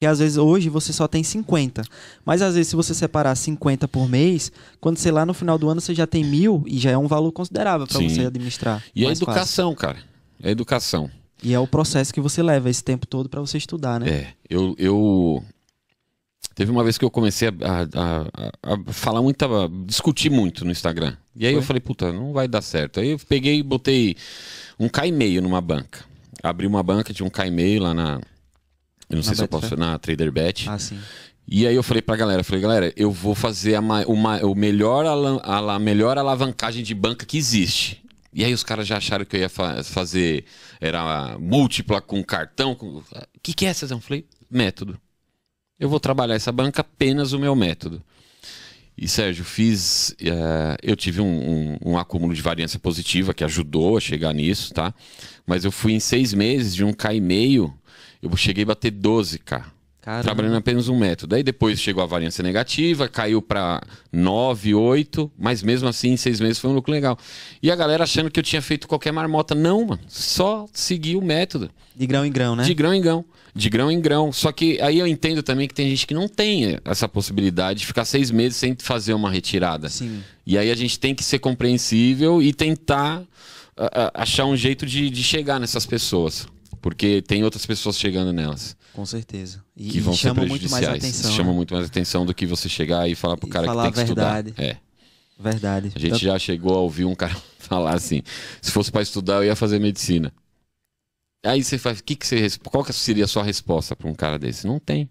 que às vezes hoje você só tem 50. Mas às vezes, se você separar 50 por mês, quando você lá no final do ano você já tem mil e já é um valor considerável para você administrar. E a educação, fácil. cara. É a educação. E é o processo que você leva esse tempo todo para você estudar, né? É. Eu, eu. Teve uma vez que eu comecei a, a, a, a falar muito, a discutir muito no Instagram. E aí Foi? eu falei, puta, não vai dar certo. Aí eu peguei e botei um K e meio numa banca. Abri uma banca, tinha um K e meio lá na eu não na sei se eu posso. Fé? Né? Na TraderBet. Ah, sim. E aí eu falei pra galera, falei, galera, eu vou fazer a, uma... o melhor a melhor alavancagem de banca que existe. E aí os caras já acharam que eu ia fa... fazer. Era múltipla com cartão. O com... que, que é, eu Falei, método. Eu vou trabalhar essa banca apenas o meu método. E Sérgio, fiz. É, eu tive um, um, um, acúmulo de variância positiva que ajudou a chegar nisso, tá? Mas eu fui em seis meses de um K e meio, eu cheguei a bater 12K. Caramba. trabalhando apenas um método. Aí depois chegou a variância negativa, caiu para 9, 8, mas mesmo assim, em seis meses foi um lucro legal. E a galera achando que eu tinha feito qualquer marmota. Não, mano. Só seguir o método. De grão em grão, né? De grão em grão. De grão em grão. Só que aí eu entendo também que tem gente que não tem essa possibilidade de ficar seis meses sem fazer uma retirada. Sim. E aí a gente tem que ser compreensível e tentar ah, ah, achar um jeito de, de chegar nessas pessoas porque tem outras pessoas chegando nelas. Com certeza. E, que vão e chama ser muito mais atenção. Chama né? muito mais atenção do que você chegar e falar pro o cara falar que tem que verdade. estudar. É. Verdade. A gente já chegou a ouvir um cara falar assim: se fosse para estudar, eu ia fazer medicina. Aí você faz, que que você, qual que seria a sua resposta para um cara desse? Não tem.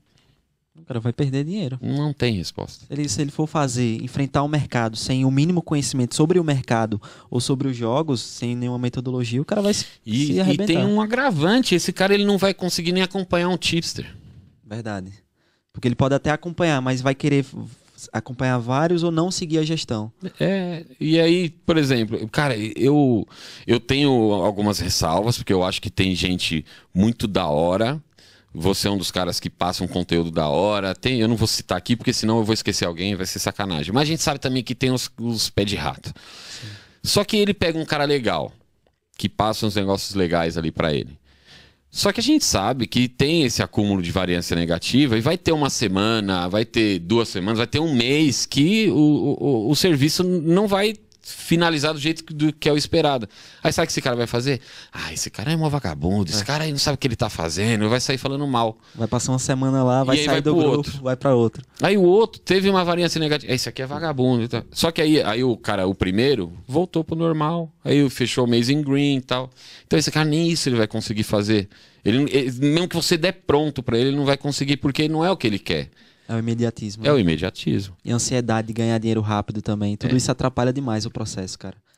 O cara vai perder dinheiro. Não tem resposta. Ele, se ele for fazer, enfrentar o mercado sem o mínimo conhecimento sobre o mercado ou sobre os jogos, sem nenhuma metodologia, o cara vai se, e, se arrebentar. E tem um agravante, esse cara ele não vai conseguir nem acompanhar um tipster. Verdade. Porque ele pode até acompanhar, mas vai querer acompanhar vários ou não seguir a gestão. É, e aí, por exemplo, cara, eu eu tenho algumas ressalvas, porque eu acho que tem gente muito da hora você é um dos caras que passa um conteúdo da hora. Tem, eu não vou citar aqui, porque senão eu vou esquecer alguém, vai ser sacanagem. Mas a gente sabe também que tem os, os pé de rato. Sim. Só que ele pega um cara legal, que passa uns negócios legais ali para ele. Só que a gente sabe que tem esse acúmulo de variância negativa e vai ter uma semana, vai ter duas semanas, vai ter um mês que o, o, o serviço não vai finalizar do jeito que, do, que é o esperado. Aí sabe o que esse cara vai fazer? Ah, esse cara é um vagabundo, esse é. cara aí não sabe o que ele tá fazendo, vai sair falando mal. Vai passar uma semana lá, vai sair vai do grupo, outro. vai para outro. Aí o outro teve uma variância negativa. Esse aqui é vagabundo. Tá? Só que aí, aí o cara, o primeiro, voltou pro normal. Aí fechou o Amazing Green e tal. Então esse cara nem isso ele vai conseguir fazer. Ele, ele mesmo que você der pronto para ele, ele não vai conseguir, porque não é o que ele quer. É o imediatismo. É o né? imediatismo. E a ansiedade de ganhar dinheiro rápido também. Tudo é. isso atrapalha demais o processo, cara.